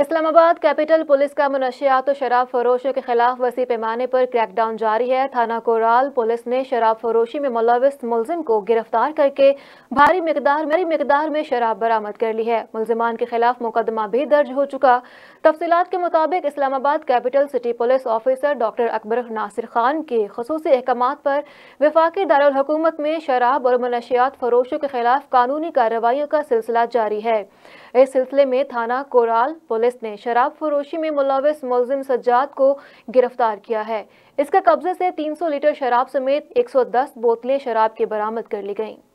Islamabad capital police का मनशियात तो शराब फरोशों के खिलाफ वसी पैमाने पर क्रैकडाउन जारी है थाना कोराल पुलिस ने शराब फरोशी में मुलविस मुलजिम को गिरफ्तार करके भारी मकदार भारी मकदार में शराब बरामद कर ली है मुलजमान के खिलाफ मुकदमा भी दर्ज हो चुका तफसीत के मुताबिक Islamabad capital city police officer doctor Akbar Nasir Khan के खसूस अहकाम पर वफाकी दारकूमत में शराब और मनशियात फरोशों के खिलाफ कानूनी कार्रवाई का सिलसिला जारी है इस सिलसिले में थाना कोराल पुलिस ने शराब फरोशी में मुलविस मुलिम सज्जाद को गिरफ्तार किया है इसका कब्जे से 300 लीटर शराब समेत 110 बोतलें शराब के बरामद कर ली गईं